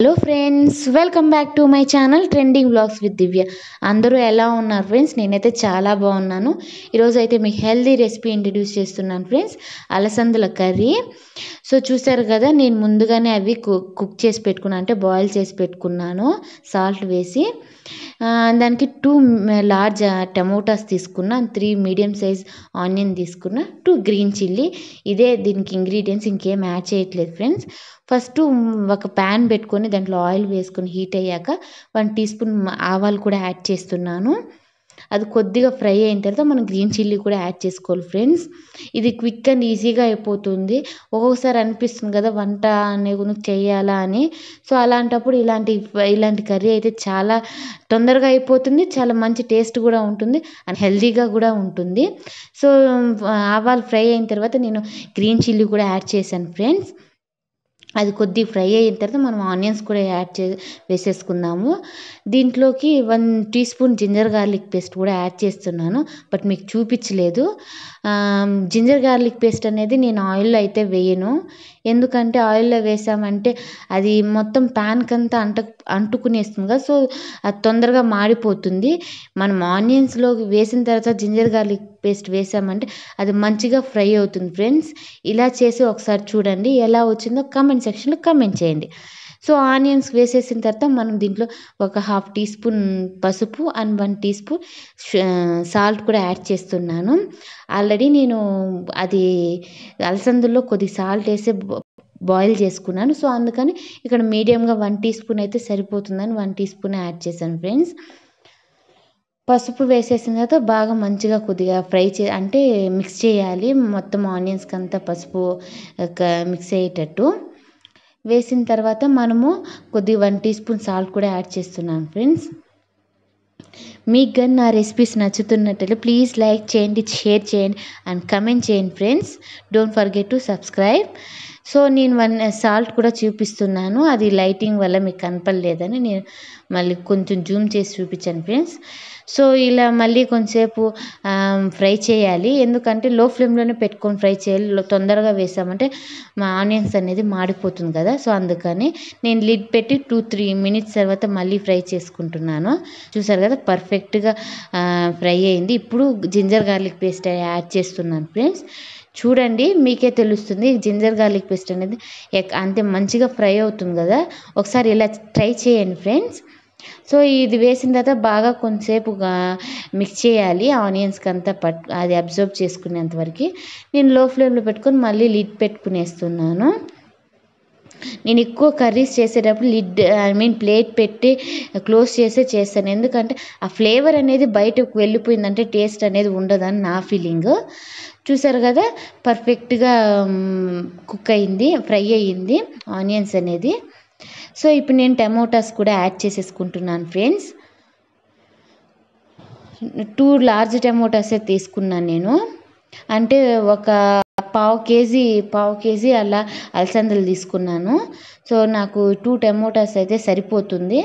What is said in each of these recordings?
Hello friends welcome back to my channel trending blogs with Divya అందరూ ఎలా ఉన్నారు friends నేనైతే చాలా బాగున్నాను ఈరోజు అయితే మీకు హెల్దీ రెసిపీ ఇంట్రడ్యూస్ చేస్తున్నాను ఫ్రెండ్స్ అలసందుల కర్రీ సో చూసారు కదా నేను ముందుగానే అవి కుక్ చేసి పెట్టుకున్నాను అంటే బాయిల్ చేసి పెట్టుకున్నాను సాల్ట్ వేసి దానికి టూ లార్జ్ టమోటాస్ తీసుకున్న త్రీ మీడియం సైజ్ ఆనియన్ తీసుకున్న టూ గ్రీన్ చిల్లీ ఇదే దీనికి ఇంగ్రీడియంట్స్ ఇంకేం యాడ్ చేయట్లేదు ఫ్రెండ్స్ ఫస్ట్ ఒక ప్యాన్ పెట్టుకొని దాంట్లో ఆయిల్ వేసుకొని హీట్ అయ్యాక వన్ టీ స్పూన్ ఆవాలు కూడా యాడ్ చేస్తున్నాను అది కొద్దిగా ఫ్రై అయిన తర్వాత మనం గ్రీన్ చిల్లీ కూడా యాడ్ చేసుకోవాలి ఫ్రెండ్స్ ఇది క్విక్ అండ్ ఈజీగా అయిపోతుంది ఒక్కొక్కసారి అనిపిస్తుంది కదా వంట అనేది చేయాలా అని సో అలాంటప్పుడు ఇలాంటి ఇలాంటి కర్రీ అయితే చాలా తొందరగా అయిపోతుంది చాలా మంచి టేస్ట్ కూడా ఉంటుంది అండ్ హెల్దీగా కూడా ఉంటుంది సో ఆవాలు ఫ్రై అయిన తర్వాత నేను గ్రీన్ చిల్లీ కూడా యాడ్ చేశాను ఫ్రెండ్స్ అది కొద్ది ఫ్రై అయిన తర్వాత మనం ఆనియన్స్ కూడా యాడ్ చే వేసేసుకుందాము దీంట్లోకి one teaspoon ginger garlic paste కూడా యాడ్ చేస్తున్నాను బట్ మీకు చూపించలేదు జింజర్ గార్లిక్ పేస్ట్ అనేది నేను ఆయిల్లో అయితే వేయను ఎందుకంటే ఆయిల్లో వేసామంటే అది మొత్తం ప్యాన్కి అంతా అంట అంటుకునేస్తుంది కదా సో అది తొందరగా మాడిపోతుంది మనం ఆనియన్స్లో వేసిన తర్వాత జింజర్ గార్లిక్ పేస్ట్ వేసామంటే అది మంచిగా ఫ్రై అవుతుంది ఫ్రెండ్స్ ఇలా చేసి ఒకసారి చూడండి ఎలా వచ్చిందో కామెంట్ సెక్షన్లో కామెంట్ చేయండి సో ఆనియన్స్ వేసేసిన తర్వాత మనం దీంట్లో ఒక హాఫ్ టీ స్పూన్ పసుపు and one teaspoon salt కూడా యాడ్ చేస్తున్నాను ఆల్రెడీ నేను అది అలసందుల్లో కొద్ది సాల్ట్ వేసే బాయిల్ చేసుకున్నాను సో అందుకని ఇక్కడ మీడియంగా వన్ టీ స్పూన్ అయితే సరిపోతుందని వన్ టీ స్పూన్ యాడ్ చేశాను ఫ్రెండ్స్ పసుపు వేసేసిన తర్వాత బాగా మంచిగా కొద్దిగా ఫ్రై చే అంటే మిక్స్ చేయాలి మొత్తం ఆనియన్స్కి అంతా పసుపు మిక్స్ అయ్యేటట్టు వేసిన తర్వాత మనము కొద్దిగా వన్ టీ స్పూన్ సాల్ట్ కూడా యాడ్ చేస్తున్నాను ఫ్రెండ్స్ మీకు కానీ నా రెసిపీస్ నచ్చుతున్నట్లయితే ప్లీజ్ లైక్ చేయండి షేర్ చేయండి అండ్ కమెంట్ చేయండి friends don't forget to subscribe so నేను వన్ సాల్ట్ కూడా చూపిస్తున్నాను అది లైటింగ్ వల్ల మీకు కనపడలేదని నేను మళ్ళీ కొంచెం జూమ్ చేసి చూపించాను ఫ్రెండ్స్ సో ఇలా మళ్ళీ కొంచెంసేపు ఫ్రై చేయాలి ఎందుకంటే లో ఫ్లేమ్లోనే పెట్టుకొని ఫ్రై చేయాలి తొందరగా వేసామంటే మా ఆనియన్స్ అనేది మాడిపోతుంది కదా సో అందుకని నేను లిడ్ పెట్టి టూ త్రీ మినిట్స్ తర్వాత మళ్ళీ ఫ్రై చేసుకుంటున్నాను చూసారు కదా పర్ఫెక్ట్గా ఫ్రై అయింది ఇప్పుడు జింజర్ గార్లిక్ పేస్ట్ యాడ్ చేస్తున్నాను ఫ్రెండ్స్ చూడండి మీకే తెలుస్తుంది జింజర్ గార్లిక్ పేస్ట్ అనేది అంతే మంచిగా ఫ్రై అవుతుంది కదా ఒకసారి ఇలా ట్రై చేయండి ఫ్రెండ్స్ సో ఇది వేసిన తర్వాత బాగా కొంతసేపు మిక్స్ చేయాలి ఆనియన్స్కి అంతా పట్ అది అబ్జర్వ్ చేసుకునేంత వరకు నేను లో ఫ్లేమ్లో పెట్టుకొని మళ్ళీ లిడ్ పెట్టుకునేస్తున్నాను నేను ఎక్కువ కర్రీస్ చేసేటప్పుడు లిడ్ ఐ మీన్ ప్లేట్ పెట్టి క్లోజ్ చేసే చేస్తాను ఎందుకంటే ఆ ఫ్లేవర్ అనేది బయటకు వెళ్ళిపోయిందంటే టేస్ట్ అనేది ఉండదని నా ఫీలింగ్ చూసారు కదా పర్ఫెక్ట్గా కుక్ అయింది ఫ్రై అయ్యింది ఆనియన్స్ అనేది సో ఇప్పుడు నేను టమోటాస్ కూడా యాడ్ చేసేసుకుంటున్నాను ఫ్రెండ్స్ టూ లార్జ్ టమోటాసే తీసుకున్నాను నేను అంటే ఒక పావు కేజీ పావు కేజీ అలా అలసందలు తీసుకున్నాను సో నాకు టూ టమోటాస్ అయితే సరిపోతుంది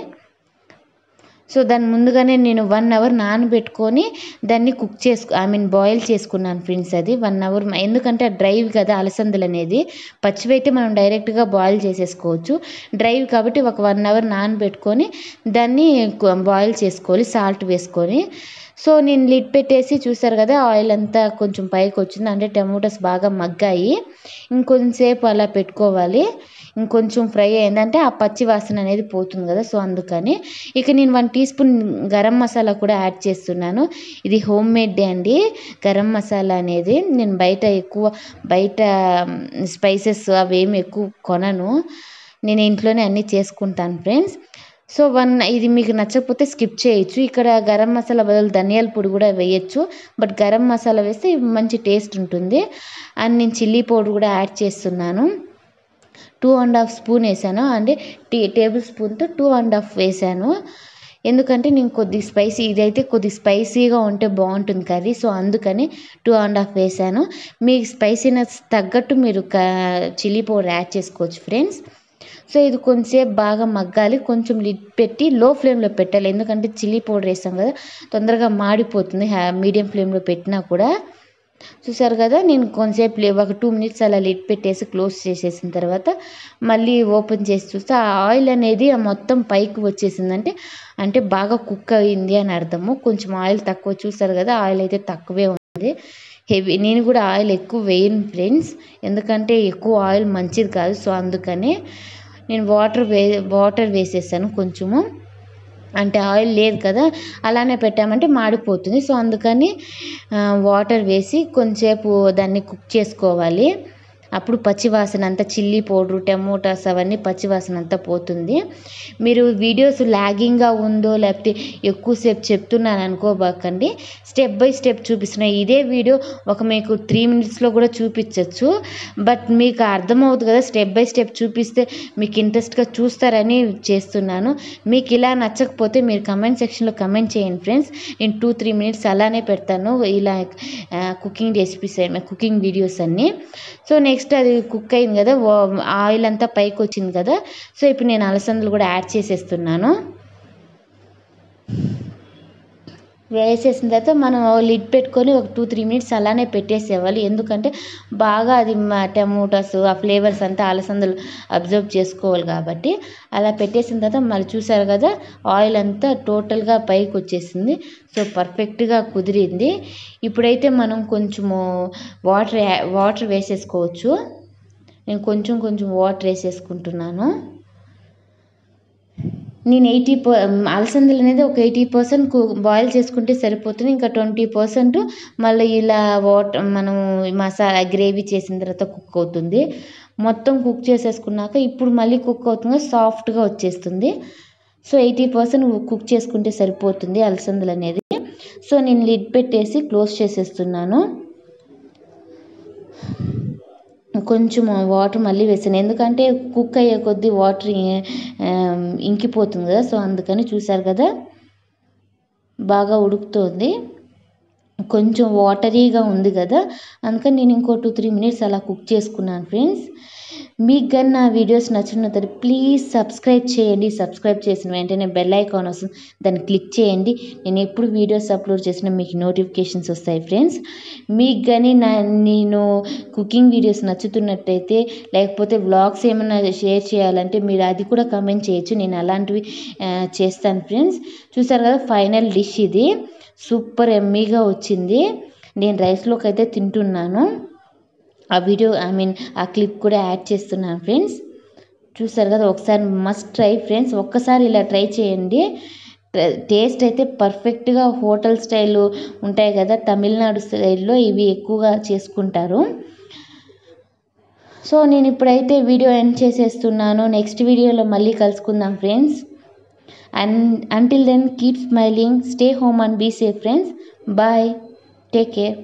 సో దాన్ని ముందుగానే నేను వన్ అవర్ నానబెట్టుకొని దాన్ని కుక్ చేసుకు ఐ మీన్ బాయిల్ చేసుకున్నాను ఫ్రెండ్స్ అది వన్ అవర్ ఎందుకంటే డ్రైవ్ కదా అలసందలు అనేది అయితే మనం డైరెక్ట్గా బాయిల్ చేసేసుకోవచ్చు డ్రైవ్ కాబట్టి ఒక వన్ అవర్ నానబెట్టుకొని దాన్ని బాయిల్ చేసుకోవాలి సాల్ట్ వేసుకొని సో నేను లిడ్ పెట్టేసి చూసారు కదా ఆయిల్ అంతా కొంచెం పైకి వచ్చింది అంటే టమోటాస్ బాగా మగ్గాయి ఇంకొంచెంసేపు అలా పెట్టుకోవాలి ఇంకొంచెం ఫ్రై అయిందంటే ఆ పచ్చి వాసన అనేది పోతుంది కదా సో అందుకని ఇక నేను one teaspoon garam masala కూడా యాడ్ చేస్తున్నాను ఇది హోమ్ మేడ్ అండి గరం మసాలా అనేది నేను బయట ఎక్కువ బయట స్పైసెస్ అవేమి ఎక్కువ కొనను నేను ఇంట్లోనే అన్నీ చేసుకుంటాను ఫ్రెండ్స్ సో వన్ ఇది మీకు నచ్చకపోతే స్కిప్ చేయొచ్చు ఇక్కడ గరం మసాలా బదులు ధనియాల పొడి కూడా వేయచ్చు బట్ గరం మసాలా వేస్తే మంచి టేస్ట్ ఉంటుంది అండ్ నేను చిల్లీ పౌడర్ కూడా యాడ్ చేస్తున్నాను టూ అండ్ హాఫ్ స్పూన్ వేసాను అంటే టీ టేబుల్ స్పూన్తో టూ అండ్ హాఫ్ వేసాను ఎందుకంటే నేను కొద్ది స్పైసీ ఇదైతే కొద్ది స్పైసీగా ఉంటే బాగుంటుంది కర్రీ సో అందుకని టూ అండ్ హాఫ్ వేసాను మీ స్పైసీనెస్ తగ్గట్టు మీరు చిల్లీ పౌడర్ యాడ్ చేసుకోవచ్చు ఫ్రెండ్స్ సో ఇది కొంచెంసేపు బాగా మగ్గాలి కొంచెం లిడ్ పెట్టి లో ఫ్లేమ్లో పెట్టాలి ఎందుకంటే చిల్లీ పౌడర్ వేస్తాం కదా తొందరగా మాడిపోతుంది మీడియం ఫ్లేమ్లో పెట్టినా కూడా చూసారు కదా నేను లే ఒక టూ మినిట్స్ అలా లిడ్ పెట్టేసి క్లోజ్ చేసేసిన తర్వాత మళ్ళీ ఓపెన్ చేసి చూస్తే ఆ ఆయిల్ అనేది మొత్తం పైకి వచ్చేసిందంటే అంటే బాగా కుక్ అయింది అని అర్థము కొంచెం ఆయిల్ తక్కువ చూసారు కదా ఆయిల్ అయితే తక్కువే ఉంది హెవీ నేను కూడా ఆయిల్ ఎక్కువ వేయను ఫ్రెండ్స్ ఎందుకంటే ఎక్కువ ఆయిల్ మంచిది కాదు సో అందుకనే నేను వాటర్ వే వాటర్ వేసేసాను కొంచెము అంటే ఆయిల్ లేదు కదా అలానే పెట్టామంటే మాడిపోతుంది సో అందుకని వాటర్ వేసి కొంచెంసేపు దాన్ని కుక్ చేసుకోవాలి అప్పుడు పచ్చివాసన అంతా చిల్లీ పౌడర్ టమోటాస్ అవన్నీ పచ్చివాసన అంతా పోతుంది మీరు వీడియోస్ లాగింగ్గా ఉందో లేకపోతే ఎక్కువసేపు చెప్తున్నాను అనుకోబాకండి స్టెప్ బై స్టెప్ చూపిస్తున్న ఇదే వీడియో ఒక మీకు త్రీ మినిట్స్లో కూడా చూపించవచ్చు బట్ మీకు అర్థమవుతుంది కదా స్టెప్ బై స్టెప్ చూపిస్తే మీకు ఇంట్రెస్ట్గా చూస్తారని చేస్తున్నాను మీకు ఇలా నచ్చకపోతే మీరు కమెంట్ సెక్షన్లో కమెంట్ చేయండి ఫ్రెండ్స్ నేను టూ త్రీ మినిట్స్ అలానే పెడతాను ఇలా కుకింగ్ రెసిపీస్ కుకింగ్ వీడియోస్ అన్నీ సో నెక్స్ట్ నెక్స్ట్ అది కుక్ అయింది కదా ఆయిల్ అంతా పైకి వచ్చింది కదా సో ఇప్పుడు నేను అలసందలు కూడా యాడ్ చేసేస్తున్నాను వేసేసిన తర్వాత మనం లిడ్ పెట్టుకొని ఒక టూ త్రీ మినిట్స్ అలానే పెట్టేసేయాలి ఎందుకంటే బాగా అది టమోటాస్ ఆ ఫ్లేవర్స్ అంతా అలసందలు అబ్జర్వ్ చేసుకోవాలి కాబట్టి అలా పెట్టేసిన తర్వాత మళ్ళీ చూసారు కదా ఆయిల్ అంతా టోటల్గా పైకి వచ్చేసింది సో పర్ఫెక్ట్గా కుదిరింది ఇప్పుడైతే మనం కొంచెము వాటర్ వాటర్ వేసేసుకోవచ్చు నేను కొంచెం కొంచెం వాటర్ వేసేసుకుంటున్నాను నేను ఎయిటీ ప అలసందలు అనేది ఒక ఎయిటీ పర్సెంట్ కు బాయిల్ చేసుకుంటే సరిపోతుంది ఇంకా ట్వంటీ పర్సెంట్ మళ్ళీ ఇలా వాటర్ మనం మసాలా గ్రేవీ చేసిన తర్వాత కుక్ అవుతుంది మొత్తం కుక్ చేసేసుకున్నాక ఇప్పుడు మళ్ళీ కుక్ అవుతుంది సాఫ్ట్గా వచ్చేస్తుంది సో ఎయిటీ పర్సెంట్ కుక్ చేసుకుంటే సరిపోతుంది అలసందలు అనేది సో నేను లిడ్ పెట్టేసి క్లోజ్ చేసేస్తున్నాను కొంచెం వాటర్ మళ్ళీ వేసాను ఎందుకంటే కుక్ అయ్యే కొద్దీ వాటర్ ఇంకిపోతుంది కదా సో అందుకని చూసారు కదా బాగా ఉడుకుతోంది కొంచెం వాటరీగా ఉంది కదా అందుకని నేను ఇంకో టూ త్రీ మినిట్స్ అలా కుక్ చేసుకున్నాను ఫ్రెండ్స్ మీకు కానీ నా వీడియోస్ నచ్చినట్టు ప్లీజ్ సబ్స్క్రైబ్ చేయండి సబ్స్క్రైబ్ చేసిన వెంటనే బెల్ ఐకాన్ వస్తుంది దాన్ని క్లిక్ చేయండి నేను ఎప్పుడు వీడియోస్ అప్లోడ్ చేసినా మీకు నోటిఫికేషన్స్ వస్తాయి ఫ్రెండ్స్ మీకు కానీ నా నేను కుకింగ్ వీడియోస్ నచ్చుతున్నట్టయితే లేకపోతే వ్లాగ్స్ ఏమైనా షేర్ చేయాలంటే మీరు అది కూడా కమెంట్ చేయొచ్చు నేను అలాంటివి చేస్తాను ఫ్రెండ్స్ చూసారు కదా ఫైనల్ డిష్ ఇది సూపర్ ఎమ్మీగా వచ్చింది నేను రైస్లోకి అయితే తింటున్నాను ఆ వీడియో ఐ మీన్ ఆ క్లిప్ కూడా యాడ్ చేస్తున్నాను ఫ్రెండ్స్ చూసారు కదా ఒకసారి మస్ట్ ట్రై ఫ్రెండ్స్ ఒక్కసారి ఇలా ట్రై చేయండి టేస్ట్ అయితే పర్ఫెక్ట్గా హోటల్ స్టైల్ ఉంటాయి కదా తమిళనాడు స్టైల్లో ఇవి ఎక్కువగా చేసుకుంటారు సో నేను ఇప్పుడైతే వీడియో ఎండ్ చేసేస్తున్నాను నెక్స్ట్ వీడియోలో మళ్ళీ కలుసుకుందాం friends And until then, keep smiling, stay home, and be safe, friends. Bye. Take care.